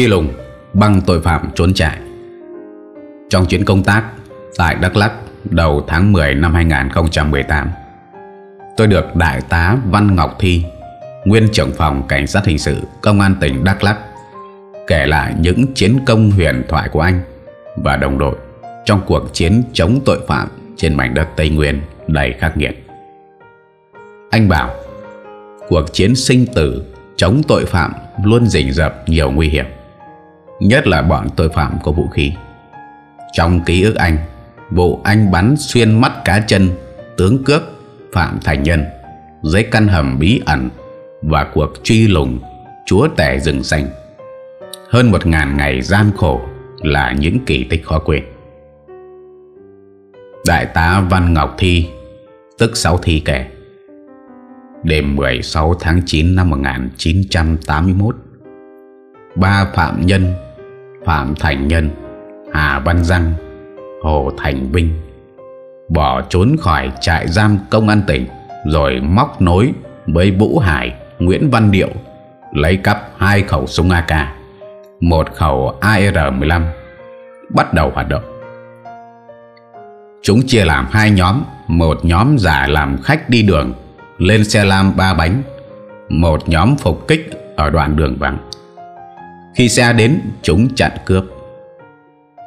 truy lùng băng tội phạm trốn chạy. Trong chuyến công tác tại Đắk Lắk đầu tháng 10 năm 2018, tôi được Đại tá Văn Ngọc Thi, nguyên trưởng phòng Cảnh sát Hình sự Công an tỉnh Đắk Lắk kể lại những chiến công huyền thoại của anh và đồng đội trong cuộc chiến chống tội phạm trên mảnh đất Tây Nguyên đầy khắc nghiệt. Anh bảo, cuộc chiến sinh tử chống tội phạm luôn rình rập nhiều nguy hiểm. Nhất là bọn tội phạm có vũ khí Trong ký ức anh Vụ anh bắn xuyên mắt cá chân Tướng cướp Phạm Thành Nhân giấy căn hầm bí ẩn Và cuộc truy lùng Chúa tẻ rừng xanh Hơn một ngàn ngày gian khổ Là những kỳ tích khó quên Đại tá Văn Ngọc Thi Tức sáu Thi kể Đêm 16 tháng 9 năm 1981 Ba phạm nhân Phạm Thành Nhân Hà Văn Giang Hồ Thành Vinh Bỏ trốn khỏi trại giam công an tỉnh Rồi móc nối với Vũ Hải Nguyễn Văn Điệu Lấy cắp hai khẩu súng AK Một khẩu AR-15 Bắt đầu hoạt động Chúng chia làm hai nhóm Một nhóm giả làm khách đi đường Lên xe lam ba bánh Một nhóm phục kích ở đoạn đường vắng khi xe đến chúng chặn cướp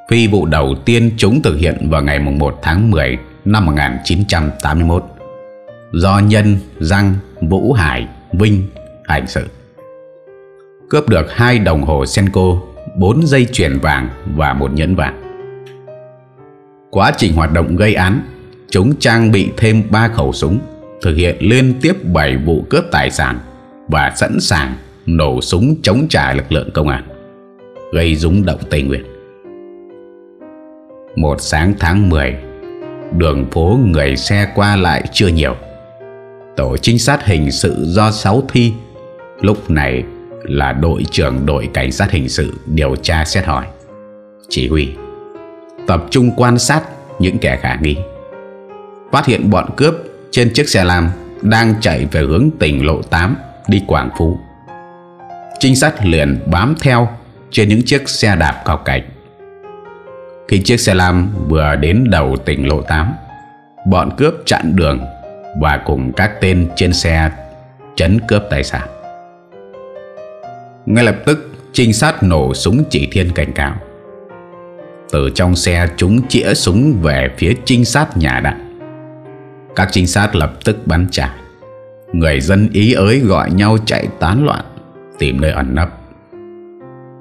Phi vụ đầu tiên chúng thực hiện vào ngày 1 tháng 10 năm 1981 Do Nhân, Giang, Vũ Hải, Vinh hành sự Cướp được hai đồng hồ Senko 4 dây chuyền vàng và một nhẫn vàng Quá trình hoạt động gây án Chúng trang bị thêm 3 khẩu súng Thực hiện liên tiếp 7 vụ cướp tài sản Và sẵn sàng nổ súng chống trả lực lượng công an, gây rúng động Tây Nguyên. Một sáng tháng 10, đường phố người xe qua lại chưa nhiều. Tổ trinh sát hình sự do 6 thi, lúc này là đội trưởng đội cảnh sát hình sự điều tra xét hỏi, chỉ huy, tập trung quan sát những kẻ khả nghi. Phát hiện bọn cướp trên chiếc xe lam đang chạy về hướng tỉnh lộ 8 đi Quảng Phú trinh sát liền bám theo trên những chiếc xe đạp cao cảnh. Khi chiếc xe lam vừa đến đầu tỉnh lộ 8, bọn cướp chặn đường và cùng các tên trên xe chấn cướp tài sản. Ngay lập tức, trinh sát nổ súng chỉ thiên cảnh cáo. Từ trong xe chúng chĩa súng về phía trinh sát nhà đạn. Các trinh sát lập tức bắn trả. Người dân ý ới gọi nhau chạy tán loạn. Tìm nơi ẩn nấp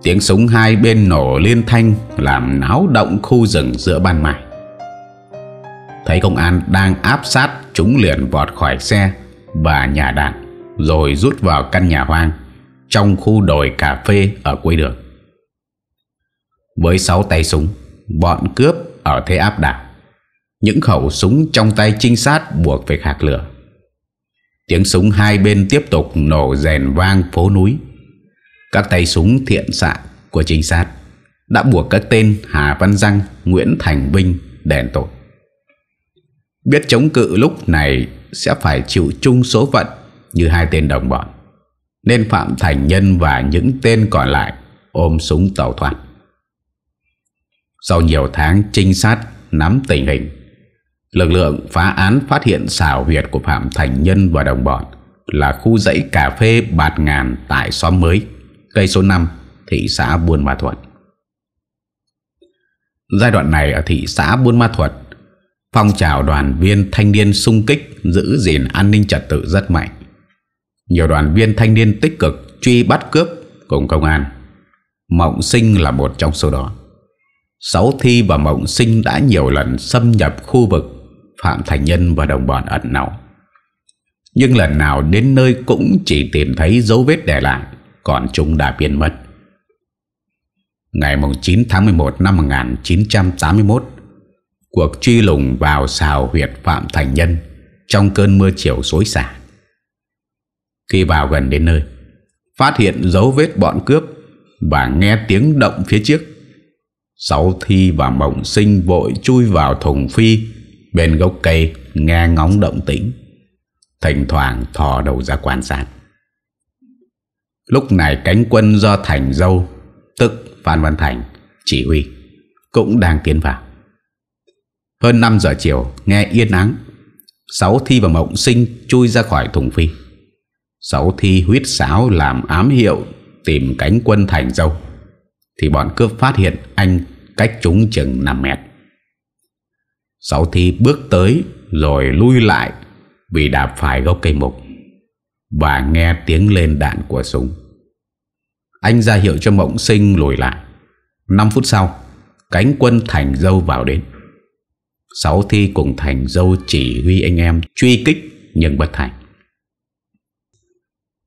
Tiếng súng hai bên nổ liên thanh Làm náo động khu rừng giữa ban mai Thấy công an đang áp sát Chúng liền vọt khỏi xe Và nhà đạn Rồi rút vào căn nhà hoang Trong khu đồi cà phê ở quê đường Với sáu tay súng Bọn cướp ở thế áp đảo Những khẩu súng trong tay trinh sát buộc phải khạc lửa Tiếng súng hai bên tiếp tục nổ rèn vang phố núi Các tay súng thiện xạ của trinh sát Đã buộc các tên Hà Văn Giang, Nguyễn Thành Vinh đèn tội Biết chống cự lúc này sẽ phải chịu chung số phận như hai tên đồng bọn Nên Phạm Thành Nhân và những tên còn lại ôm súng tàu thoát Sau nhiều tháng trinh sát nắm tình hình Lực lượng phá án phát hiện xảo huyệt của Phạm Thành Nhân và đồng bọn là khu dãy cà phê Bạt Ngàn tại xóm mới, cây số 5, thị xã Buôn Ma thuật. Giai đoạn này ở thị xã Buôn Ma thuật, phong trào đoàn viên thanh niên sung kích giữ gìn an ninh trật tự rất mạnh. Nhiều đoàn viên thanh niên tích cực truy bắt cướp cùng công an. Mộng Sinh là một trong số đó. Sáu Thi và Mộng Sinh đã nhiều lần xâm nhập khu vực Phạm Thành Nhân và đồng bọn ẩn náu Nhưng lần nào đến nơi cũng chỉ tìm thấy dấu vết để lại Còn chúng đã biến mất Ngày 9 tháng 11 năm 1981 Cuộc truy lùng vào xào huyệt Phạm Thành Nhân Trong cơn mưa chiều xối xả Khi vào gần đến nơi Phát hiện dấu vết bọn cướp Và nghe tiếng động phía trước Sáu thi và mộng sinh vội chui vào thùng phi bên gốc cây nghe ngóng động tĩnh, thỉnh thoảng thò đầu ra quan sát. Lúc này cánh quân do Thành Dâu, tức Phan Văn Thành, chỉ huy, cũng đang tiến vào. Hơn 5 giờ chiều, nghe yên nắng Sáu thi và mộng sinh chui ra khỏi thùng phi. Sáu thi huyết sáo làm ám hiệu tìm cánh quân Thành Dâu. Thì bọn cướp phát hiện anh cách chúng chừng 5 mét. Sáu thi bước tới rồi lui lại vì đạp phải gốc cây mục và nghe tiếng lên đạn của súng. Anh ra hiệu cho mộng sinh lùi lại. 5 phút sau, cánh quân Thành Dâu vào đến. Sáu thi cùng Thành Dâu chỉ huy anh em truy kích nhưng bất thành.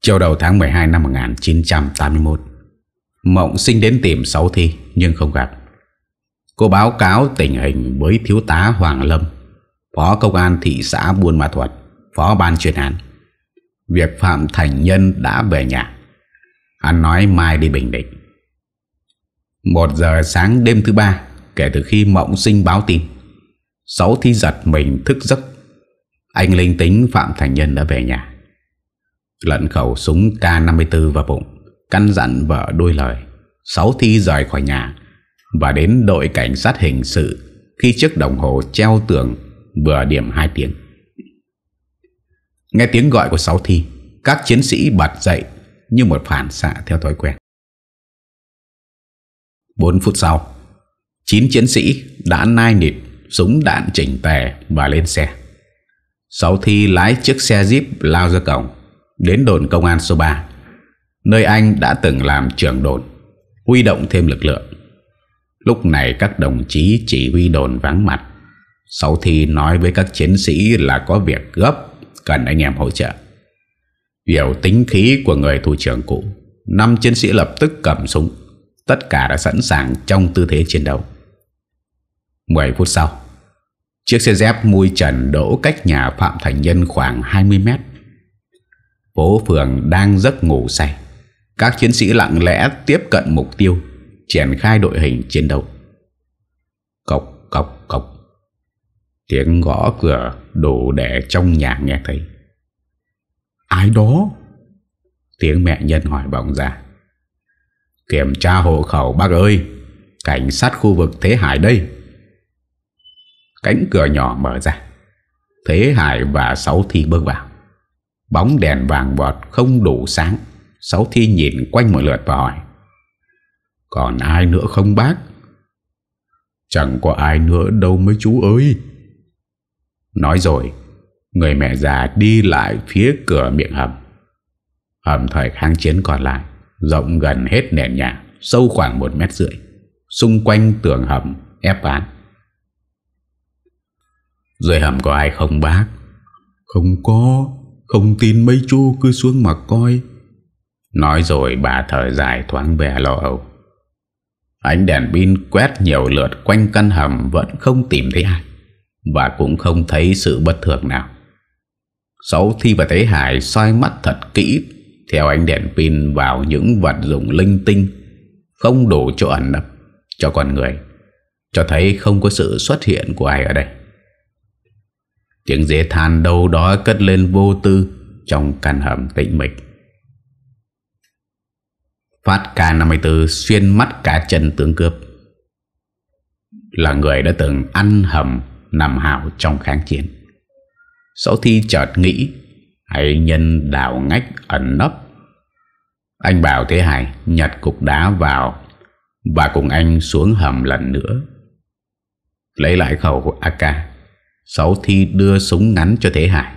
Chiều đầu tháng 12 năm 1981, Mộng sinh đến tìm Sáu thi nhưng không gặp. Cô báo cáo tình hình với thiếu tá Hoàng Lâm Phó công an thị xã Buôn Ma Thuật Phó ban chuyên án Việc Phạm Thành Nhân đã về nhà Hắn nói mai đi Bình Định Một giờ sáng đêm thứ ba Kể từ khi mộng sinh báo tin Sáu thi giật mình thức giấc Anh linh tính Phạm Thành Nhân đã về nhà Lận khẩu súng K-54 vào bụng Căn dặn vợ đôi lời Sáu thi rời khỏi nhà và đến đội cảnh sát hình sự khi chiếc đồng hồ treo tường vừa điểm 2 tiếng. Nghe tiếng gọi của sáu thi, các chiến sĩ bật dậy như một phản xạ theo thói quen. 4 phút sau, 9 chiến sĩ đã nai nịt súng đạn chỉnh tề và lên xe. Sáu thi lái chiếc xe Jeep lao ra cổng, đến đồn công an số 3, nơi anh đã từng làm trưởng đồn, huy động thêm lực lượng. Lúc này các đồng chí chỉ huy đồn vắng mặt Sau thì nói với các chiến sĩ là có việc gấp Cần anh em hỗ trợ Hiểu tính khí của người thủ trưởng cũ năm chiến sĩ lập tức cầm súng Tất cả đã sẵn sàng trong tư thế chiến đấu 10 phút sau Chiếc xe dép mui trần đổ cách nhà Phạm Thành Nhân khoảng 20 mét Phố phường đang giấc ngủ say Các chiến sĩ lặng lẽ tiếp cận mục tiêu triển khai đội hình chiến đấu. Cọc, cọc, cọc. Tiếng gõ cửa đủ để trong nhà nghe thấy. Ai đó? Tiếng mẹ nhân hỏi bỏng ra. Kiểm tra hộ khẩu bác ơi, cảnh sát khu vực Thế Hải đây. Cánh cửa nhỏ mở ra. Thế Hải và Sáu Thi bước vào. Bóng đèn vàng vọt không đủ sáng. Sáu Thi nhìn quanh một lượt và hỏi. Còn ai nữa không bác Chẳng có ai nữa đâu mấy chú ơi Nói rồi Người mẹ già đi lại phía cửa miệng hầm Hầm thời kháng chiến còn lại Rộng gần hết nền nhà Sâu khoảng một mét rưỡi Xung quanh tường hầm ép án rồi hầm có ai không bác Không có Không tin mấy chú cứ xuống mà coi Nói rồi bà thở dài thoáng vẻ lo âu Ánh đèn pin quét nhiều lượt quanh căn hầm vẫn không tìm thấy ai Và cũng không thấy sự bất thường nào Sáu thi và Thế Hải xoay mắt thật kỹ Theo ánh đèn pin vào những vật dụng linh tinh Không đủ chỗ ẩn nấp cho con người Cho thấy không có sự xuất hiện của ai ở đây Tiếng dế than đâu đó cất lên vô tư Trong căn hầm tĩnh mịch Phát K54 xuyên mắt cả chân tướng cướp Là người đã từng ăn hầm nằm hào trong kháng chiến Sau thi chợt nghĩ Hãy nhân đảo ngách ẩn nấp Anh bảo Thế Hải nhặt cục đá vào Và cùng anh xuống hầm lần nữa Lấy lại khẩu AK Sáu thi đưa súng ngắn cho Thế Hải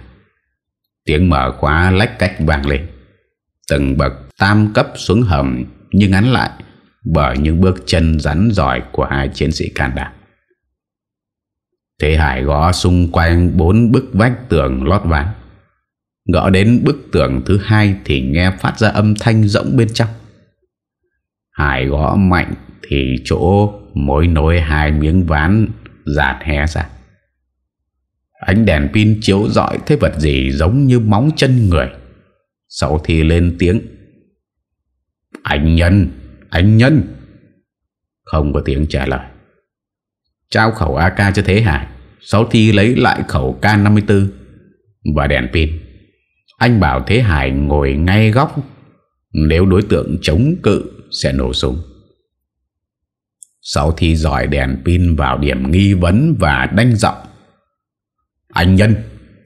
Tiếng mở khóa lách cách vàng lên Từng bậc tam cấp xuống hầm nhưng ngắn lại bởi những bước chân rắn giỏi của hai chiến sĩ can đảm. Thế Hải gõ xung quanh bốn bức vách tường lót ván. Gõ đến bức tường thứ hai thì nghe phát ra âm thanh rỗng bên trong. Hải gõ mạnh thì chỗ mối nối hai miếng ván giạt hé ra. Ánh đèn pin chiếu rọi thấy vật gì giống như móng chân người. Sau thì lên tiếng anh Nhân Anh Nhân Không có tiếng trả lời Trao khẩu AK cho Thế Hải Sau thi lấy lại khẩu K54 Và đèn pin Anh bảo Thế Hải ngồi ngay góc Nếu đối tượng chống cự Sẽ nổ súng Sau thi dòi đèn pin vào điểm nghi vấn Và đanh giọng Anh Nhân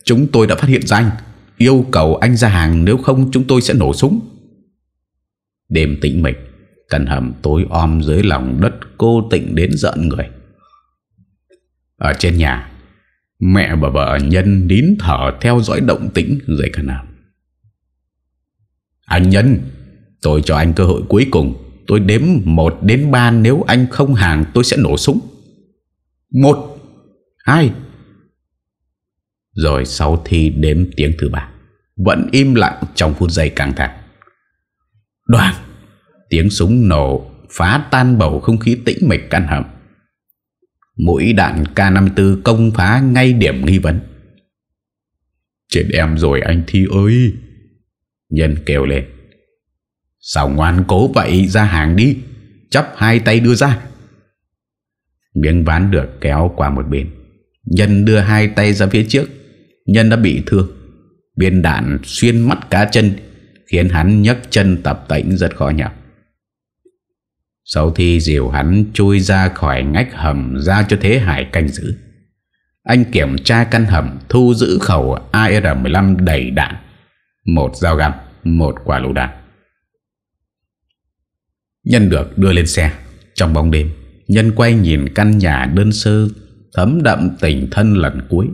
Chúng tôi đã phát hiện ra anh Yêu cầu anh ra hàng nếu không chúng tôi sẽ nổ súng Đêm tĩnh mịch Căn hầm tối om dưới lòng đất cô tịnh đến giận người Ở trên nhà Mẹ và vợ Nhân đín thở theo dõi động tĩnh dưới căn hầm Anh Nhân Tôi cho anh cơ hội cuối cùng Tôi đếm 1 đến 3 Nếu anh không hàng tôi sẽ nổ súng 1 2 Rồi sau thi đếm tiếng thứ ba Vẫn im lặng trong phút giây căng thẳng Đoàn Tiếng súng nổ phá tan bầu không khí tĩnh mịch căn hầm Mũi đạn K54 công phá ngay điểm nghi vấn Chết em rồi anh Thi ơi Nhân kêu lên Sao ngoan cố vậy ra hàng đi chấp hai tay đưa ra Miếng ván được kéo qua một bên Nhân đưa hai tay ra phía trước Nhân đã bị thương Viên đạn xuyên mắt cá chân khiến hắn nhấc chân tập tĩnh rất khó nhọc. Sau khi diều hắn chui ra khỏi ngách hầm ra cho Thế Hải canh giữ. Anh kiểm tra căn hầm thu giữ khẩu AR-15 đầy đạn, một dao găm, một quả lựu đạn. Nhân được đưa lên xe Trong bóng đêm Nhân quay nhìn căn nhà đơn sơ Thấm đậm tình thân lần cuối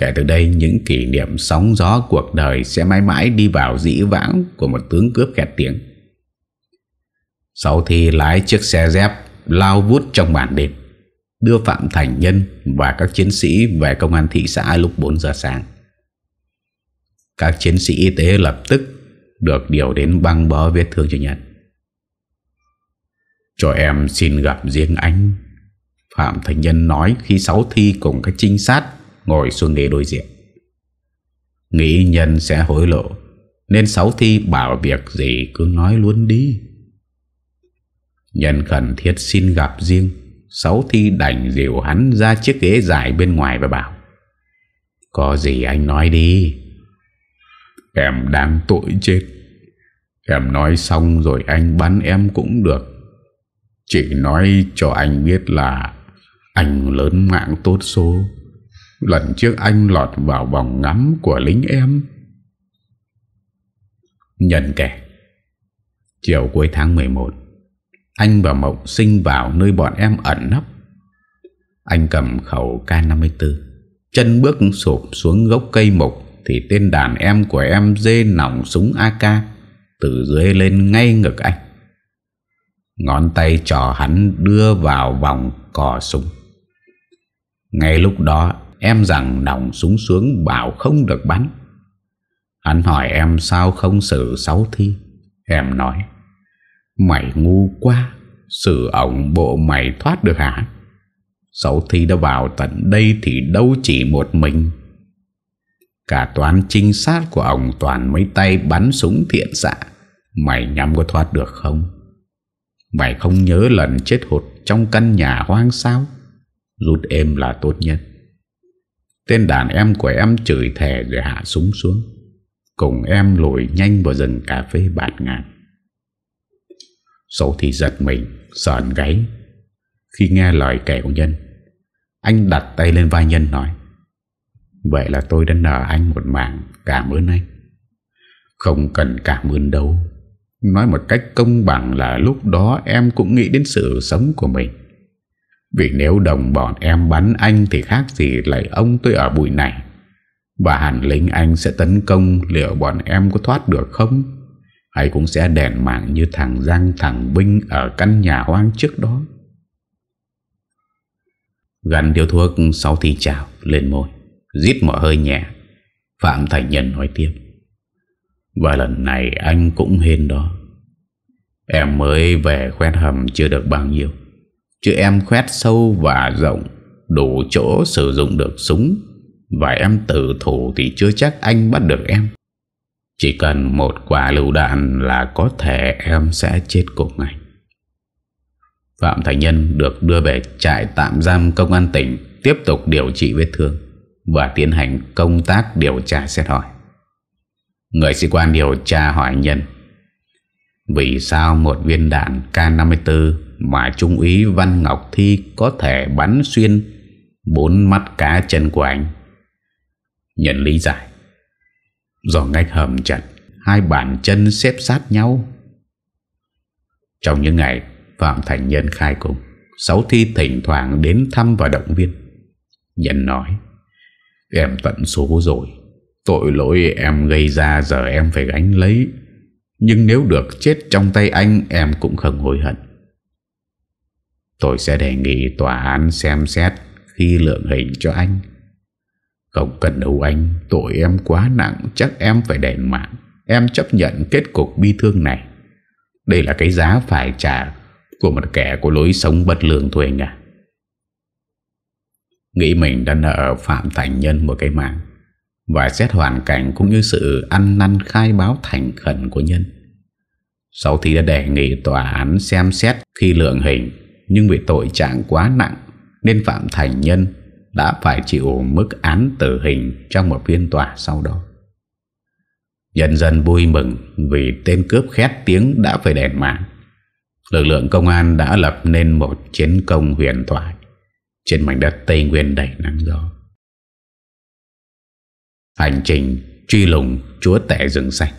Kể từ đây những kỷ niệm sóng gió cuộc đời sẽ mãi mãi đi vào dĩ vãng của một tướng cướp kẹt tiếng. Sau khi lái chiếc xe dép lao vút trong bản đêm, đưa Phạm Thành Nhân và các chiến sĩ về công an thị xã lúc 4 giờ sáng. Các chiến sĩ y tế lập tức được điều đến băng bó vết thương cho Nhân. Cho em xin gặp riêng anh. Phạm Thành Nhân nói khi sáu thi cùng các trinh sát Ngồi xuống ghế đối diện Nghĩ nhân sẽ hối lộ Nên sáu thi bảo việc gì cứ nói luôn đi Nhân khẩn thiết xin gặp riêng Sáu thi đành dịu hắn ra chiếc ghế dài bên ngoài và bảo Có gì anh nói đi Em đang tội chết Em nói xong rồi anh bắn em cũng được Chỉ nói cho anh biết là Anh lớn mạng tốt số Lần trước anh lọt vào vòng ngắm của lính em Nhân kẻ Chiều cuối tháng 11 Anh và Mộng sinh vào nơi bọn em ẩn nấp Anh cầm khẩu K54 Chân bước sụp xuống gốc cây mục Thì tên đàn em của em dê nòng súng AK Từ dưới lên ngay ngực anh Ngón tay trò hắn đưa vào vòng cò súng Ngay lúc đó Em rằng nòng súng sướng bảo không được bắn Hắn hỏi em sao không xử sáu thi Em nói Mày ngu quá Xử ổng bộ mày thoát được hả Sáu thi đã vào tận đây Thì đâu chỉ một mình Cả toán trinh sát của ổng toàn mấy tay bắn súng thiện xạ Mày nhắm có thoát được không Mày không nhớ lần chết hụt Trong căn nhà hoang sao Rút êm là tốt nhất Tên đàn em của em chửi thề rồi hạ súng xuống Cùng em lùi nhanh vào rừng cà phê bạt ngàn Sầu thì giật mình Sờn gáy Khi nghe lời kể của Nhân Anh đặt tay lên vai Nhân nói Vậy là tôi đã nợ anh một mạng Cảm ơn anh Không cần cảm ơn đâu Nói một cách công bằng là lúc đó Em cũng nghĩ đến sự sống của mình vì nếu đồng bọn em bắn anh Thì khác gì lại ông tôi ở bụi này Và hẳn lính anh sẽ tấn công Liệu bọn em có thoát được không Hay cũng sẽ đèn mạng như thằng Giang thằng Vinh Ở căn nhà hoang trước đó Gắn điếu thuốc sau thì chào lên môi Giết mở hơi nhẹ Phạm Thành Nhân nói tiếp Và lần này anh cũng hên đó Em mới về khoen hầm chưa được bao nhiêu Chứ em khoét sâu và rộng Đủ chỗ sử dụng được súng Và em tự thủ thì chưa chắc anh bắt được em Chỉ cần một quả lựu đạn là có thể em sẽ chết cùng anh Phạm Thành Nhân được đưa về trại tạm giam công an tỉnh Tiếp tục điều trị vết thương Và tiến hành công tác điều tra xét hỏi Người sĩ quan điều tra hỏi Nhân Vì sao một viên đạn K-54 mà Trung úy Văn Ngọc Thi có thể bắn xuyên bốn mắt cá chân của anh. Nhận lý giải, do ngách hầm chặt, hai bàn chân xếp sát nhau. Trong những ngày, Phạm Thành Nhân khai cùng, Sáu Thi thỉnh thoảng đến thăm và động viên. Nhân nói, em tận số rồi, tội lỗi em gây ra giờ em phải gánh lấy. Nhưng nếu được chết trong tay anh em cũng không hối hận. Tôi sẽ đề nghị tòa án xem xét khi lượng hình cho anh. Không cần đâu anh, tội em quá nặng, chắc em phải đền mạng. Em chấp nhận kết cục bi thương này. Đây là cái giá phải trả của một kẻ có lối sống bất lương thôi anh à. Nghĩ mình đã nợ Phạm Thành Nhân một cái mạng Và xét hoàn cảnh cũng như sự ăn năn khai báo thành khẩn của Nhân Sau thì đã đề nghị tòa án xem xét khi lượng hình nhưng vì tội trạng quá nặng nên Phạm Thành Nhân đã phải chịu mức án tử hình trong một phiên tòa sau đó. Nhân dân vui mừng vì tên cướp khét tiếng đã phải đèn mạng. Lực lượng công an đã lập nên một chiến công huyền thoại trên mảnh đất Tây Nguyên đầy nắng gió. Hành trình truy lùng chúa tẻ rừng xanh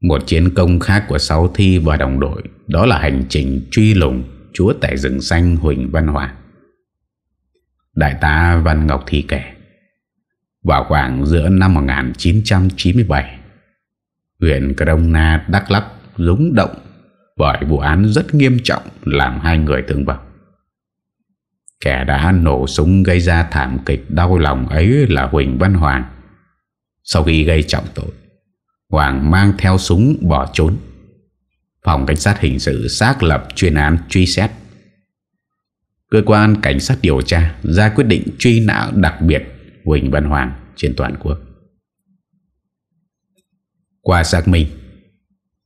một chiến công khác của Sáu Thi và đồng đội đó là hành trình truy lùng chúa tại rừng xanh Huỳnh Văn Hòa. Đại tá Văn Ngọc Thi kể Vào khoảng giữa năm 1997 Huyện Crong Na Đắk Lắk rúng động bởi vụ án rất nghiêm trọng làm hai người thương vọng. Kẻ đã nổ súng gây ra thảm kịch đau lòng ấy là Huỳnh Văn Hoàng sau khi gây trọng tội. Hoàng mang theo súng bỏ trốn Phòng Cảnh sát Hình sự xác lập chuyên án truy xét Cơ quan Cảnh sát điều tra ra quyết định truy nã đặc biệt Huỳnh Văn Hoàng trên toàn quốc Qua xác minh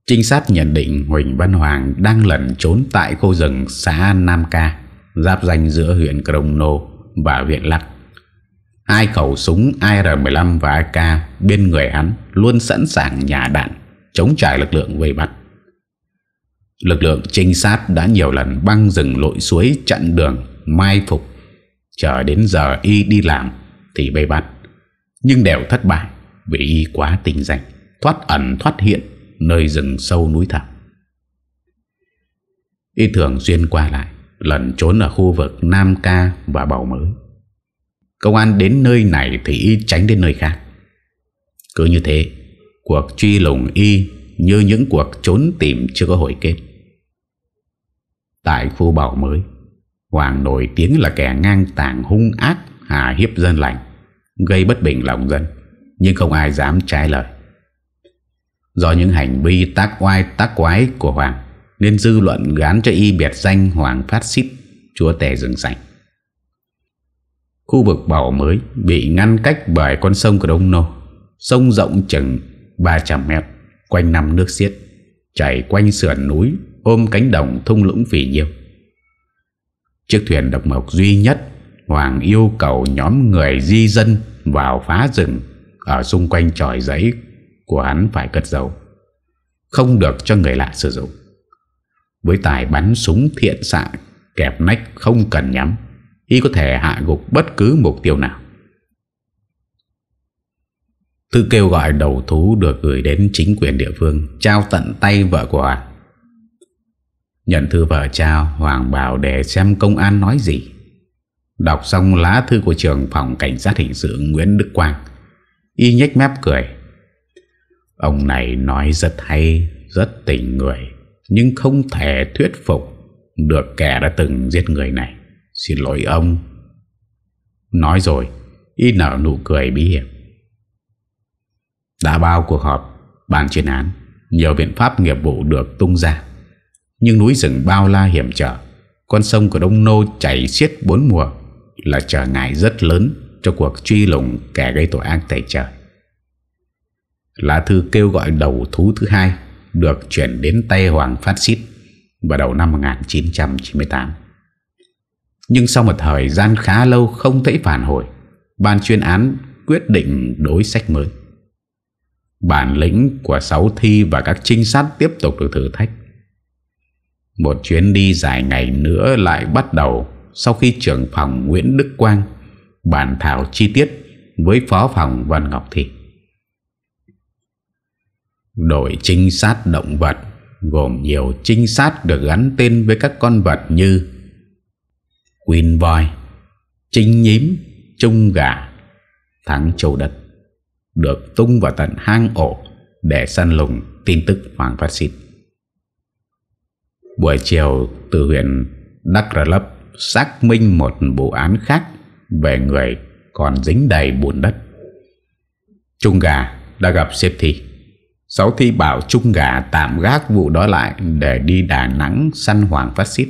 Trinh sát nhận định Huỳnh Văn Hoàng đang lẩn trốn tại khu rừng xã Nam Ca Giáp danh giữa huyện Crong Nô và huyện Lắc Hai khẩu súng AR-15 và AK bên người hắn luôn sẵn sàng nhả đạn, chống trả lực lượng vây bắt. Lực lượng trinh sát đã nhiều lần băng rừng lội suối chặn đường, mai phục, chờ đến giờ y đi làm thì vây bắt. Nhưng đều thất bại vì y quá tình danh, thoát ẩn thoát hiện nơi rừng sâu núi thẳm. Y thường xuyên qua lại, lần trốn ở khu vực Nam Ca và Bảo Mới. Công an đến nơi này thì y tránh đến nơi khác Cứ như thế Cuộc truy lùng y Như những cuộc trốn tìm chưa có hồi kết Tại khu bảo mới Hoàng nổi tiếng là kẻ ngang tàng hung ác Hà hiếp dân lành Gây bất bình lòng dân Nhưng không ai dám trái lời Do những hành vi tác oai tác quái của Hoàng Nên dư luận gán cho y biệt danh Hoàng Phát Xít Chúa Tề Rừng Sạch Khu vực bảo mới bị ngăn cách bởi con sông của Đông Nô Sông rộng chừng 300 mét Quanh năm nước xiết Chảy quanh sườn núi Ôm cánh đồng thung lũng phỉ nhiêu Chiếc thuyền độc mộc duy nhất Hoàng yêu cầu nhóm người di dân Vào phá rừng Ở xung quanh tròi giấy Của hắn phải cất dấu Không được cho người lạ sử dụng Với tài bắn súng thiện xạ Kẹp nách không cần nhắm y có thể hạ gục bất cứ mục tiêu nào. Thư kêu gọi đầu thú được gửi đến chính quyền địa phương, trao tận tay vợ của Hoàng. Nhận thư vợ trao, Hoàng bảo để xem công an nói gì. Đọc xong lá thư của trưởng phòng cảnh sát hình sự Nguyễn Đức Quang, y nhếch mép cười. Ông này nói rất hay, rất tình người, nhưng không thể thuyết phục được kẻ đã từng giết người này. Xin lỗi ông Nói rồi Y nở nụ cười bí hiểm Đã bao cuộc họp Bàn chuyên án Nhiều biện pháp nghiệp vụ được tung ra Nhưng núi rừng bao la hiểm trở Con sông của Đông Nô chảy xiết bốn mùa Là trở ngại rất lớn Cho cuộc truy lùng kẻ gây tội ác tại trời Lá thư kêu gọi đầu thú thứ hai Được chuyển đến tay Hoàng Phát Xít Vào đầu năm 1998 nhưng sau một thời gian khá lâu không thấy phản hồi Ban chuyên án quyết định đối sách mới Bản lĩnh của sáu thi và các trinh sát tiếp tục được thử thách Một chuyến đi dài ngày nữa lại bắt đầu Sau khi trưởng phòng Nguyễn Đức Quang bàn thảo chi tiết với phó phòng Văn Ngọc Thị Đội trinh sát động vật gồm nhiều trinh sát được gắn tên với các con vật như Quyên voi Trinh nhím Trung gà Thắng châu đất Được tung vào tận hang ổ Để săn lùng tin tức Hoàng Phát Xịt Buổi chiều từ huyện Đắk Rờ Lấp Xác minh một vụ án khác Về người còn dính đầy bùn đất Trung gà đã gặp xếp thi Sáu thi bảo Trung gà tạm gác vụ đó lại Để đi Đà Nẵng săn Hoàng Phát Xít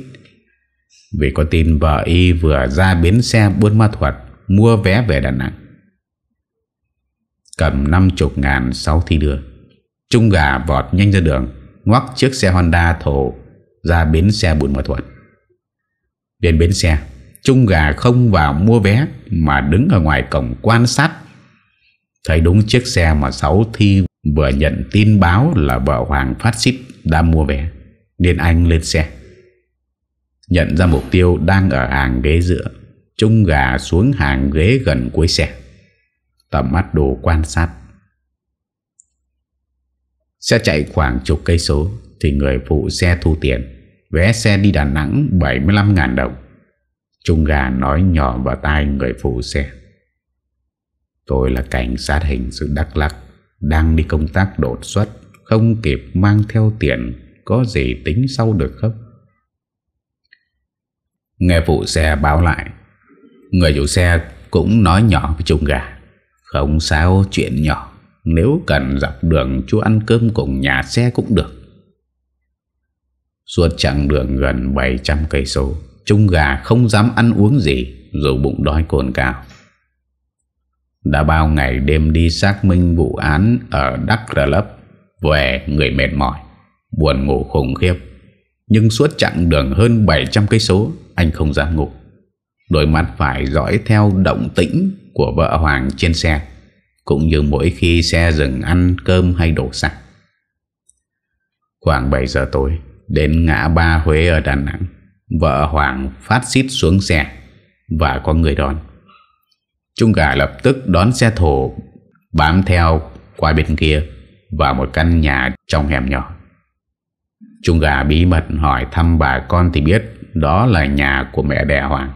vì có tin vợ y vừa ra bến xe Buôn Ma Thuật Mua vé về Đà Nẵng Cầm 50 ngàn sau thi đưa Trung gà vọt nhanh ra đường Ngoắc chiếc xe Honda thổ Ra bến xe Buôn Ma Thuật Đến bến xe Trung gà không vào mua vé Mà đứng ở ngoài cổng quan sát Thấy đúng chiếc xe mà Sáu Thi vừa nhận tin báo là vợ Hoàng phát xít đã mua vé. Nên anh lên xe. Nhận ra mục tiêu đang ở hàng ghế giữa Trung gà xuống hàng ghế gần cuối xe Tầm mắt đồ quan sát Xe chạy khoảng chục cây số Thì người phụ xe thu tiền Vé xe đi Đà Nẵng 75.000 đồng Trung gà nói nhỏ vào tai người phụ xe Tôi là cảnh sát hình sự Đắk Lắc Đang đi công tác đột xuất Không kịp mang theo tiền Có gì tính sau được không Nghe phụ xe báo lại Người chủ xe cũng nói nhỏ với chung gà Không sao chuyện nhỏ Nếu cần dọc đường chú ăn cơm cùng nhà xe cũng được Suốt chặng đường gần 700 cây số Trung gà không dám ăn uống gì Dù bụng đói cồn cao Đã bao ngày đêm đi xác minh vụ án Ở Đắk Rờ Lấp Về người mệt mỏi Buồn ngủ khủng khiếp nhưng suốt chặng đường hơn 700 cây số, anh không dám ngủ. Đôi mắt phải dõi theo động tĩnh của vợ Hoàng trên xe, cũng như mỗi khi xe dừng ăn cơm hay đổ xăng. Khoảng 7 giờ tối, đến ngã ba Huế ở Đà Nẵng, vợ Hoàng phát xít xuống xe và có người đón. chúng cả lập tức đón xe thổ bám theo qua bên kia vào một căn nhà trong hẻm nhỏ. Trung gà bí mật hỏi thăm bà con thì biết đó là nhà của mẹ đẻ Hoàng.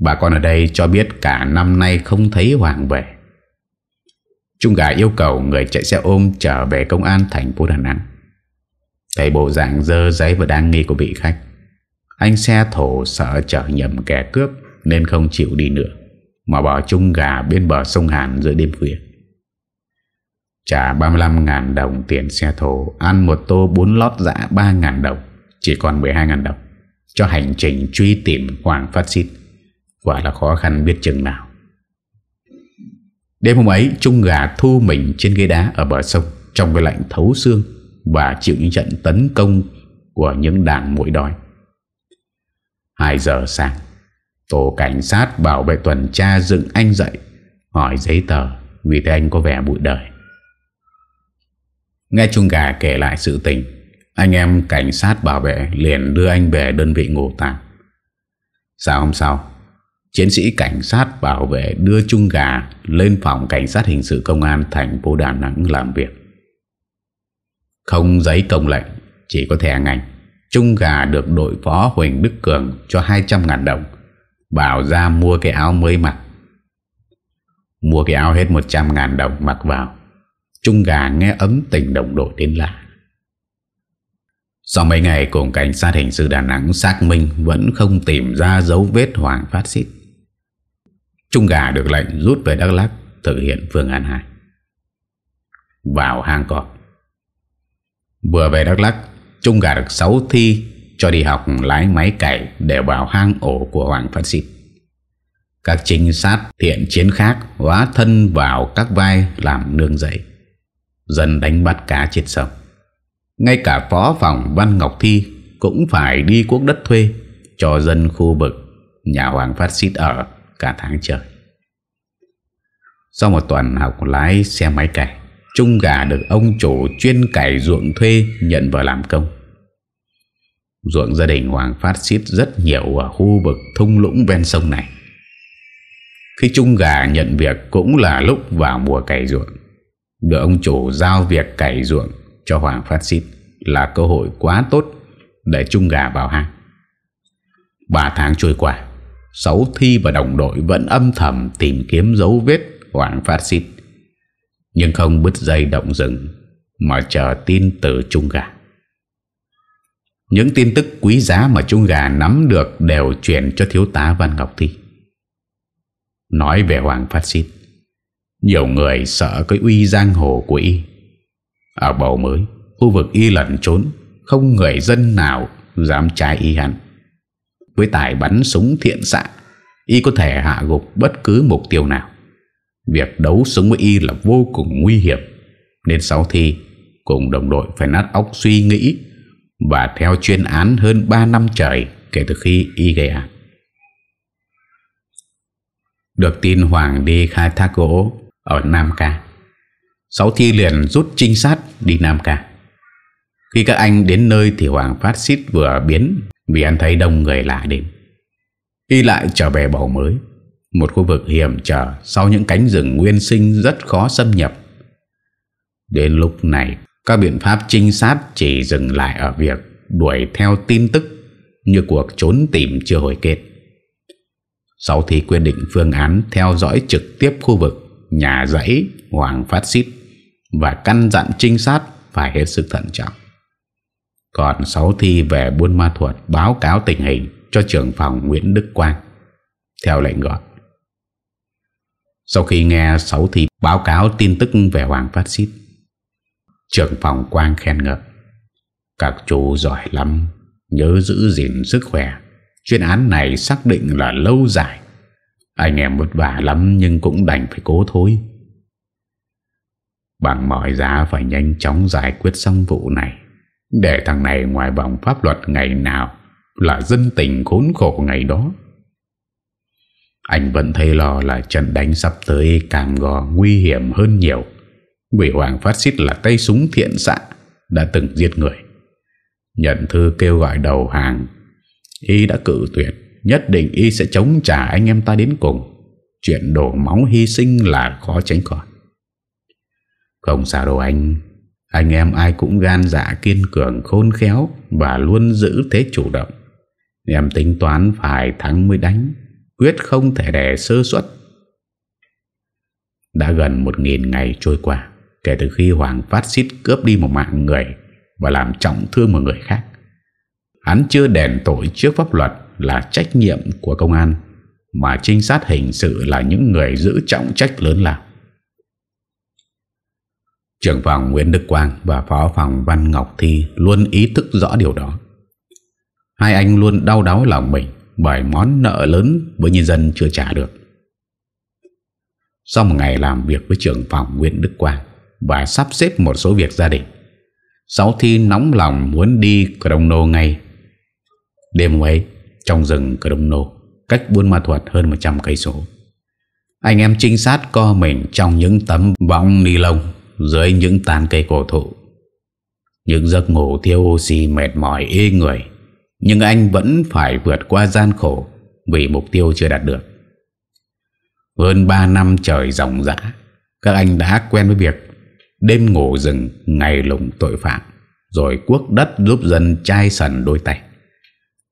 Bà con ở đây cho biết cả năm nay không thấy Hoàng về. Trung gà yêu cầu người chạy xe ôm trở về công an thành phố Đà Nẵng. Thầy bộ dạng dơ giấy và đang nghi của vị khách. Anh xe thổ sợ trở nhầm kẻ cướp nên không chịu đi nữa, mà bỏ Trung gà bên bờ sông Hàn giữa đêm khuya. Trả 35.000 đồng tiền xe thổ Ăn một tô bún lót dạ 3.000 đồng Chỉ còn 12.000 đồng Cho hành trình truy tìm Hoàng Phát Xít Quả là khó khăn biết chừng nào Đêm hôm ấy Trung gà thu mình trên ghế đá Ở bờ sông trong cái lạnh thấu xương Và chịu những trận tấn công Của những đàn mũi đói 2 giờ sáng Tổ cảnh sát bảo vệ tuần tra dựng anh dậy Hỏi giấy tờ Vì thế anh có vẻ bụi đời Nghe Trung Gà kể lại sự tình Anh em cảnh sát bảo vệ liền đưa anh về đơn vị ngủ tạm Sáng hôm sau Chiến sĩ cảnh sát bảo vệ đưa Trung Gà lên phòng cảnh sát hình sự công an thành phố Đà Nẵng làm việc. Không giấy công lệnh, chỉ có thẻ ngành. Trung Gà được đội phó Huỳnh Đức Cường cho 200.000 đồng, bảo ra mua cái áo mới mặc. Mua cái áo hết 100.000 đồng mặc vào. Trung gà nghe ấm tình đồng đội đến lạ Sau mấy ngày cùng cảnh sát hình sự Đà Nẵng xác minh Vẫn không tìm ra dấu vết Hoàng phát xít Trung gà được lệnh rút về Đắk Lắk Thực hiện phương án 2 Vào hang cọp Vừa về Đắk Lắk Trung gà được 6 thi Cho đi học lái máy cày Để vào hang ổ của Hoàng phát xít các trinh sát thiện chiến khác hóa thân vào các vai làm nương dậy dần đánh bắt cá trên sông Ngay cả phó phòng Văn Ngọc Thi Cũng phải đi quốc đất thuê Cho dân khu vực Nhà Hoàng Phát Xít ở cả tháng trời Sau một tuần học lái xe máy cày Trung gà được ông chủ chuyên cày ruộng thuê Nhận vào làm công Ruộng gia đình Hoàng Phát Xít rất nhiều Ở khu vực thung lũng ven sông này Khi Trung gà nhận việc Cũng là lúc vào mùa cày ruộng được ông chủ giao việc cày ruộng cho Hoàng Phát Xít là cơ hội quá tốt để chung gà vào hang. Ba tháng trôi qua, Sáu Thi và đồng đội vẫn âm thầm tìm kiếm dấu vết Hoàng Phát Xít, nhưng không bứt dây động rừng mà chờ tin từ Trung Gà. Những tin tức quý giá mà Trung Gà nắm được đều chuyển cho thiếu tá Văn Ngọc Thi. Nói về Hoàng Phát Xít, nhiều người sợ cái uy giang hồ của y Ở bầu mới Khu vực y lẩn trốn Không người dân nào dám trái y hẳn Với tài bắn súng thiện xạ Y có thể hạ gục bất cứ mục tiêu nào Việc đấu súng với y là vô cùng nguy hiểm Nên sau thi Cùng đồng đội phải nát óc suy nghĩ Và theo chuyên án hơn 3 năm trời Kể từ khi y gây án Được tin Hoàng đi khai thác gỗ ở Nam Ca. Sáu thi liền rút trinh sát đi Nam Ca. Khi các anh đến nơi thì Hoàng phát xít vừa biến vì anh thấy đông người lạ đến. Y lại trở về bầu mới, một khu vực hiểm trở sau những cánh rừng nguyên sinh rất khó xâm nhập. Đến lúc này, các biện pháp trinh sát chỉ dừng lại ở việc đuổi theo tin tức như cuộc trốn tìm chưa hồi kết. Sau thì quyết định phương án theo dõi trực tiếp khu vực nhà dãy Hoàng Phát Xít và căn dặn trinh sát phải hết sức thận trọng. Còn sáu thi về Buôn Ma Thuột báo cáo tình hình cho trưởng phòng Nguyễn Đức Quang, theo lệnh gọi. Sau khi nghe sáu thi báo cáo tin tức về Hoàng Phát Xít, trưởng phòng Quang khen ngợi. Các chú giỏi lắm, nhớ giữ gìn sức khỏe. Chuyên án này xác định là lâu dài anh em vất vả lắm nhưng cũng đành phải cố thôi Bằng mọi giá phải nhanh chóng giải quyết xong vụ này Để thằng này ngoài vòng pháp luật ngày nào Là dân tình khốn khổ ngày đó Anh vẫn thấy lo là trận đánh sắp tới càng gò nguy hiểm hơn nhiều Quỷ hoàng phát xít là tay súng thiện xạ Đã từng giết người Nhận thư kêu gọi đầu hàng Y đã cử tuyệt Nhất định y sẽ chống trả anh em ta đến cùng Chuyện đổ máu hy sinh là khó tránh khỏi Không sao đâu anh Anh em ai cũng gan dạ kiên cường khôn khéo Và luôn giữ thế chủ động Em tính toán phải thắng mới đánh Quyết không thể để sơ suất Đã gần một nghìn ngày trôi qua Kể từ khi Hoàng phát xít cướp đi một mạng người Và làm trọng thương một người khác Hắn chưa đền tội trước pháp luật là trách nhiệm của công an Mà trinh sát hình sự là những người giữ trọng trách lớn lao Trưởng phòng Nguyễn Đức Quang và phó phòng Văn Ngọc Thi luôn ý thức rõ điều đó Hai anh luôn đau đáu lòng mình bởi món nợ lớn với nhân dân chưa trả được Sau một ngày làm việc với trưởng phòng Nguyễn Đức Quang Và sắp xếp một số việc gia đình Sáu Thi nóng lòng muốn đi Crono ngay Đêm ấy trong rừng cờ Đông Nô, cách Buôn Ma Thuật hơn 100 cây số. Anh em trinh sát co mình trong những tấm bóng ni lông dưới những tán cây cổ thụ. Những giấc ngủ thiếu oxy mệt mỏi ê người, nhưng anh vẫn phải vượt qua gian khổ vì mục tiêu chưa đạt được. Hơn 3 năm trời ròng rã, các anh đã quen với việc đêm ngủ rừng, ngày lùng tội phạm, rồi quốc đất giúp dân chai sần đôi tay.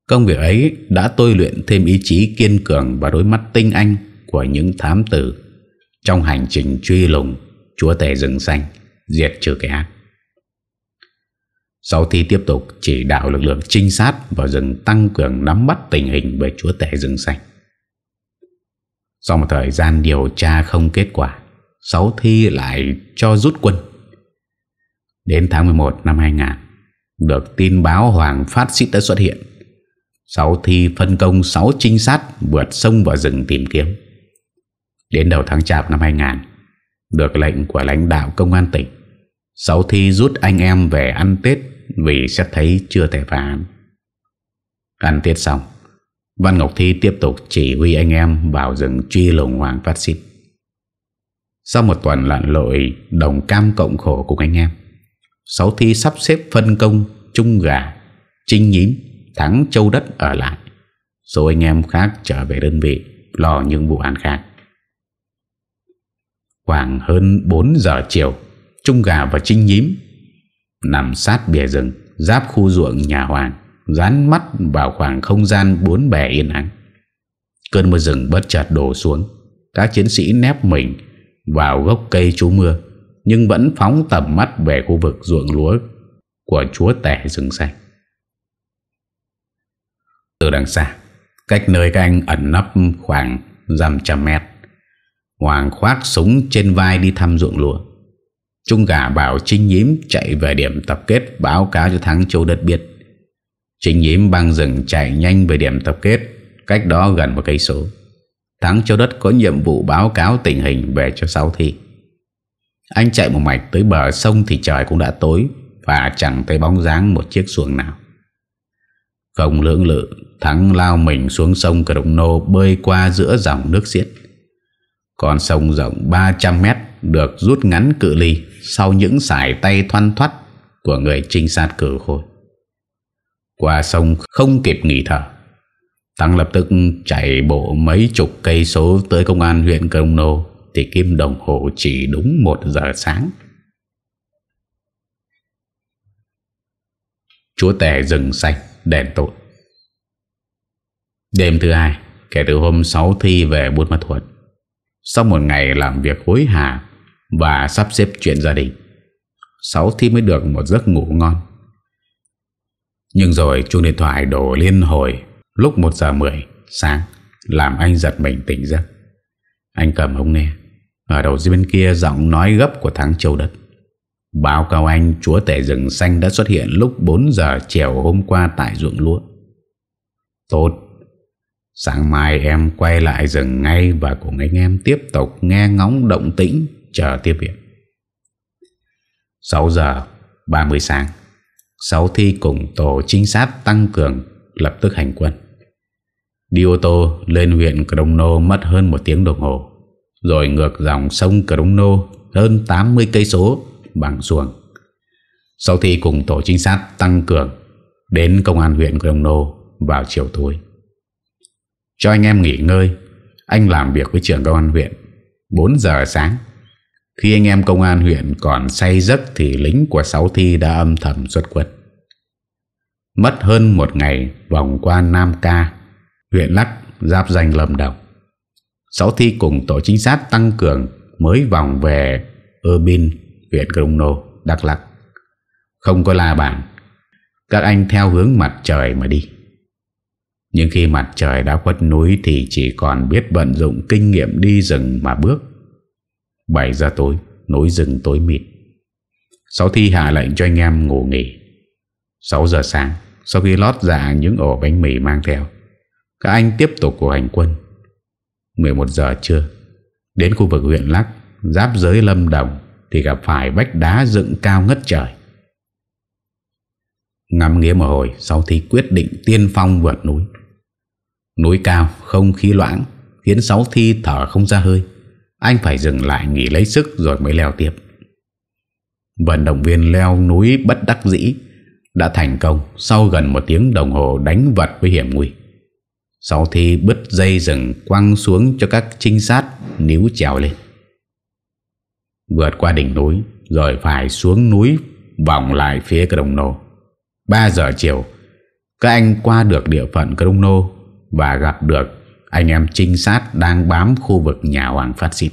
Công việc ấy đã tôi luyện thêm ý chí kiên cường và đôi mắt tinh anh của những thám tử trong hành trình truy lùng chúa tể rừng xanh, diệt trừ kẻ ác. Sau khi tiếp tục chỉ đạo lực lượng trinh sát vào rừng tăng cường nắm bắt tình hình về chúa tể rừng xanh. Sau một thời gian điều tra không kết quả, Sáu Thi lại cho rút quân. Đến tháng 11 năm 2000, được tin báo Hoàng Phát sĩ đã xuất hiện Sáu thi phân công sáu trinh sát vượt sông vào rừng tìm kiếm. Đến đầu tháng chạp năm 2000, được lệnh của lãnh đạo công an tỉnh, Sáu thi rút anh em về ăn Tết vì sẽ thấy chưa thể phá án. Ăn Tết xong, Văn Ngọc Thi tiếp tục chỉ huy anh em vào rừng truy lùng hoàng phát xít. Sau một tuần lặn lội đồng cam cộng khổ cùng anh em, Sáu thi sắp xếp phân công chung gà, trinh nhím thắng châu đất ở lại rồi anh em khác trở về đơn vị Lo những vụ án khác Khoảng hơn 4 giờ chiều Trung gà và Trinh nhím Nằm sát bìa rừng Giáp khu ruộng nhà Hoàng Dán mắt vào khoảng không gian bốn bề yên ắng Cơn mưa rừng bất chợt đổ xuống Các chiến sĩ nép mình Vào gốc cây trú mưa Nhưng vẫn phóng tầm mắt về khu vực ruộng lúa Của chúa tẻ rừng xanh từ đằng xa Cách nơi các anh ẩn nấp khoảng dăm trăm mét Hoàng khoác súng trên vai đi thăm ruộng lúa Trung gà bảo Trinh Nhím chạy về điểm tập kết báo cáo cho thắng châu đất biết Trinh Nhím băng rừng chạy nhanh về điểm tập kết Cách đó gần một cây số Thắng châu đất có nhiệm vụ báo cáo tình hình về cho sau thi Anh chạy một mạch tới bờ sông thì trời cũng đã tối Và chẳng thấy bóng dáng một chiếc xuồng nào không lưỡng lự Thắng lao mình xuống sông Cà Đồng Nô Bơi qua giữa dòng nước xiết Con sông rộng 300 mét Được rút ngắn cự ly Sau những sải tay thoăn thoát Của người trinh sát cử khôi Qua sông không kịp nghỉ thở Thắng lập tức chạy bộ mấy chục cây số Tới công an huyện Cà Đồng Nô Thì kim đồng hồ chỉ đúng 1 giờ sáng Chúa tể rừng xanh đèn tội Đêm thứ hai Kể từ hôm 6 thi về Buôn Ma Thuột Sau một ngày làm việc hối hả Và sắp xếp chuyện gia đình Sáu thi mới được một giấc ngủ ngon Nhưng rồi chuông điện thoại đổ liên hồi Lúc 1 giờ 10 sáng Làm anh giật mình tỉnh giấc Anh cầm không nghe Ở đầu dưới bên kia giọng nói gấp của tháng châu đất Báo cáo anh chúa tể rừng xanh đã xuất hiện lúc 4 giờ chiều hôm qua tại ruộng lúa. Tốt, sáng mai em quay lại rừng ngay và cùng anh em tiếp tục nghe ngóng động tĩnh chờ tiếp viện. 6 giờ 30 sáng, sáu thi cùng tổ trinh sát tăng cường lập tức hành quân. Đi ô tô lên huyện Crono mất hơn một tiếng đồng hồ, rồi ngược dòng sông Crono hơn 80 cây số bằng xuồng. Sau khi cùng tổ trinh sát tăng cường đến công an huyện Đồng Nô vào chiều tối. Cho anh em nghỉ ngơi, anh làm việc với trưởng công an huyện 4 giờ sáng. Khi anh em công an huyện còn say giấc thì lính của sáu thi đã âm thầm xuất quân. Mất hơn một ngày vòng qua Nam Ca, huyện Lắc, giáp danh Lâm Đồng. Sáu thi cùng tổ chính sát tăng cường mới vòng về Urbin huyện Grung Nô, Đắk Lắc. Không có la bàn, các anh theo hướng mặt trời mà đi. Nhưng khi mặt trời đã khuất núi thì chỉ còn biết vận dụng kinh nghiệm đi rừng mà bước. bảy ra tối, núi rừng tối mịt. sau thi hạ lệnh cho anh em ngủ nghỉ. 6 giờ sáng, sau khi lót dạ những ổ bánh mì mang theo, các anh tiếp tục cuộc hành quân. 11 giờ trưa, đến khu vực huyện Lắc, giáp giới Lâm Đồng, thì gặp phải vách đá dựng cao ngất trời Ngắm nghĩa một hồi Sau thì quyết định tiên phong vượt núi Núi cao không khí loãng Khiến sáu thi thở không ra hơi Anh phải dừng lại nghỉ lấy sức Rồi mới leo tiếp Vận động viên leo núi bất đắc dĩ Đã thành công Sau gần một tiếng đồng hồ đánh vật với hiểm nguy Sau thi bứt dây rừng Quăng xuống cho các trinh sát Níu trèo lên Vượt qua đỉnh núi Rồi phải xuống núi Vòng lại phía Cờ Đông Nô 3 giờ chiều Các anh qua được địa phận Cờ Đông Nô Và gặp được anh em trinh sát Đang bám khu vực nhà Hoàng Phát Xít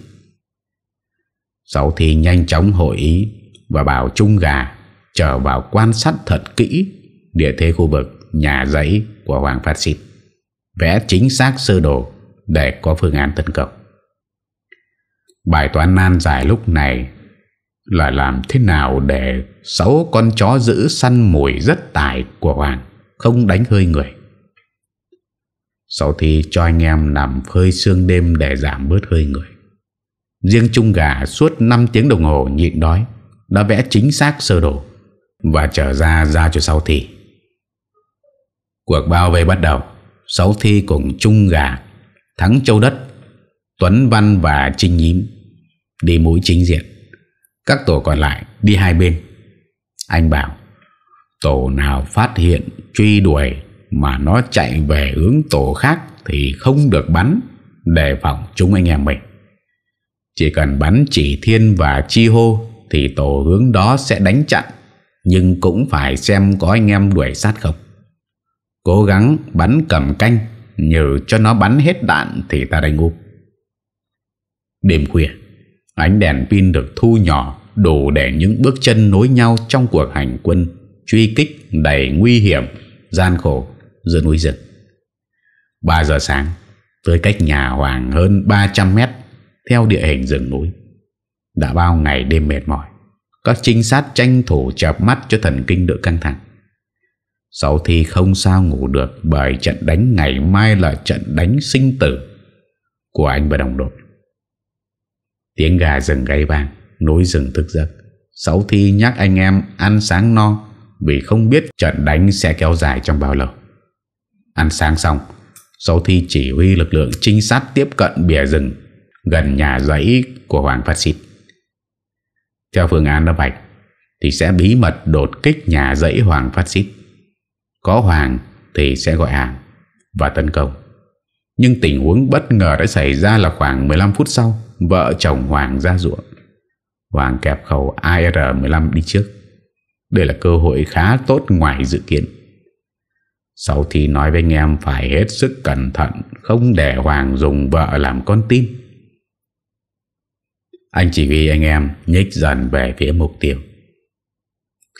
sau thì nhanh chóng hội ý Và bảo Trung Gà Trở vào quan sát thật kỹ Địa thế khu vực nhà giấy của Hoàng Phát Xít Vẽ chính xác sơ đồ Để có phương án tấn công Bài toán nan giải lúc này là làm thế nào để sáu con chó giữ săn mùi rất tài của Hoàng không đánh hơi người. Sau thì cho anh em nằm phơi sương đêm để giảm bớt hơi người. Riêng chung gà suốt 5 tiếng đồng hồ nhịn đói đã vẽ chính xác sơ đồ và trở ra ra cho sau thì. Cuộc bao vây bắt đầu, sáu thi cùng chung gà thắng châu đất Tuấn Văn và Trinh Nhím Đi mũi chính diện Các tổ còn lại đi hai bên Anh bảo Tổ nào phát hiện truy đuổi Mà nó chạy về hướng tổ khác Thì không được bắn Đề phòng chúng anh em mình Chỉ cần bắn chỉ thiên và chi hô Thì tổ hướng đó sẽ đánh chặn Nhưng cũng phải xem có anh em đuổi sát không Cố gắng bắn cầm canh Nhờ cho nó bắn hết đạn Thì ta đánh úp Đêm khuya Ánh đèn pin được thu nhỏ Đủ để những bước chân nối nhau Trong cuộc hành quân Truy kích đầy nguy hiểm Gian khổ giữa núi rừng 3 giờ sáng Tới cách nhà Hoàng hơn 300 mét Theo địa hình rừng núi Đã bao ngày đêm mệt mỏi Các trinh sát tranh thủ chập mắt Cho thần kinh đỡ căng thẳng Sau thì không sao ngủ được Bởi trận đánh ngày mai là trận đánh sinh tử Của anh và đồng đội Tiếng gà rừng gây vàng Nối rừng thức giấc Sáu thi nhắc anh em ăn sáng no Vì không biết trận đánh sẽ kéo dài trong bao lâu Ăn sáng xong Sáu thi chỉ huy lực lượng trinh sát tiếp cận bìa rừng Gần nhà giấy của Hoàng Phát Xịt Theo phương án đã bạch Thì sẽ bí mật đột kích nhà dãy Hoàng Phát Xít Có Hoàng thì sẽ gọi hàng Và tấn công nhưng tình huống bất ngờ đã xảy ra là khoảng 15 phút sau Vợ chồng Hoàng ra ruộng Hoàng kẹp khẩu AR-15 đi trước Đây là cơ hội khá tốt ngoài dự kiến Sau thì nói với anh em phải hết sức cẩn thận Không để Hoàng dùng vợ làm con tim Anh chỉ huy anh em nhích dần về phía mục tiêu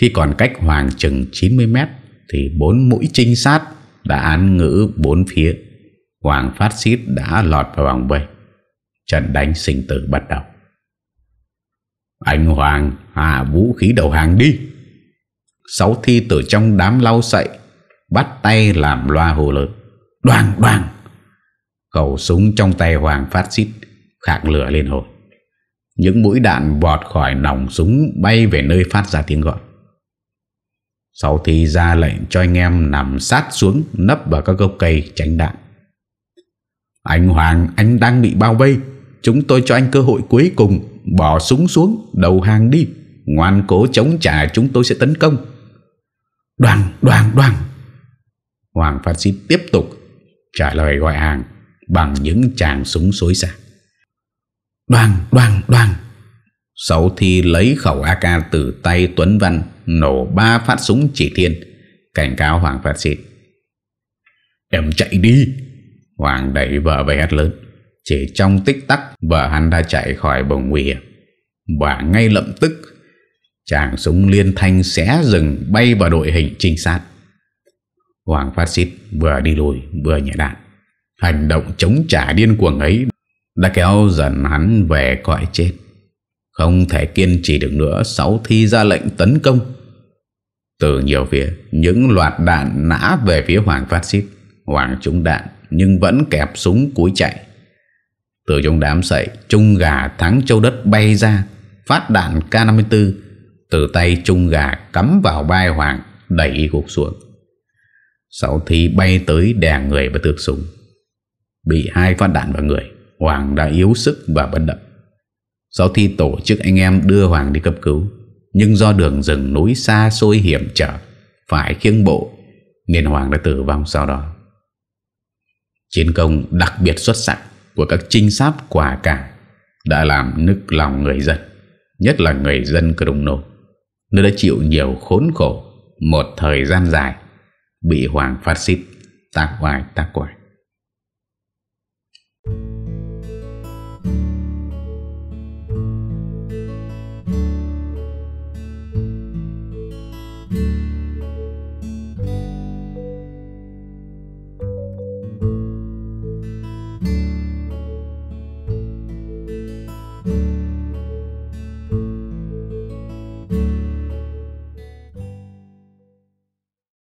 Khi còn cách Hoàng chừng 90 mét Thì bốn mũi trinh sát đã án ngữ bốn phía Hoàng phát xít đã lọt vào vòng vây Trận đánh sinh tử bắt đầu Anh Hoàng hạ vũ khí đầu hàng đi Sáu thi từ trong đám lau sậy Bắt tay làm loa hồ lớn Đoàn đoàn Khẩu súng trong tay Hoàng phát xít Khạc lửa lên hồi Những mũi đạn vọt khỏi nòng súng Bay về nơi phát ra tiếng gọi Sau thi ra lệnh cho anh em nằm sát xuống Nấp vào các gốc cây tránh đạn anh Hoàng, anh đang bị bao vây. Chúng tôi cho anh cơ hội cuối cùng. Bỏ súng xuống, đầu hàng đi. Ngoan cố chống trả chúng tôi sẽ tấn công. Đoàn, đoàn, đoàn. Hoàng phát xít tiếp tục trả lời gọi hàng bằng những chàng súng xối xa. Đoàn, đoàn, đoàn. Sau thì lấy khẩu AK từ tay Tuấn Văn nổ ba phát súng chỉ thiên cảnh cáo Hoàng phát xít. Em chạy đi Hoàng đẩy vợ về hét lớn Chỉ trong tích tắc Vợ hắn đã chạy khỏi vùng nguy hiểm Và ngay lập tức Chàng súng liên thanh xé rừng Bay vào đội hình trinh sát Hoàng phát xít vừa đi lùi Vừa nhẹ đạn Hành động chống trả điên cuồng ấy Đã kéo dần hắn về cõi chết Không thể kiên trì được nữa Sáu thi ra lệnh tấn công Từ nhiều phía Những loạt đạn nã về phía Hoàng phát xít Hoàng trúng đạn nhưng vẫn kẹp súng cuối chạy. Từ trong đám sậy, trung gà thắng châu đất bay ra, phát đạn K54 từ tay trung gà cắm vào vai Hoàng đẩy y gục xuống. sau thì bay tới đè người và tược súng. Bị hai phát đạn vào người, Hoàng đã yếu sức và bất động. Sau thi tổ chức anh em đưa Hoàng đi cấp cứu Nhưng do đường rừng núi xa xôi hiểm trở Phải khiêng bộ Nên Hoàng đã tử vong sau đó Chiến công đặc biệt xuất sắc của các trinh sát quả cả đã làm nức lòng người dân, nhất là người dân Crono, nơi đã chịu nhiều khốn khổ một thời gian dài, bị hoàng phát xít tác hoài tác quải.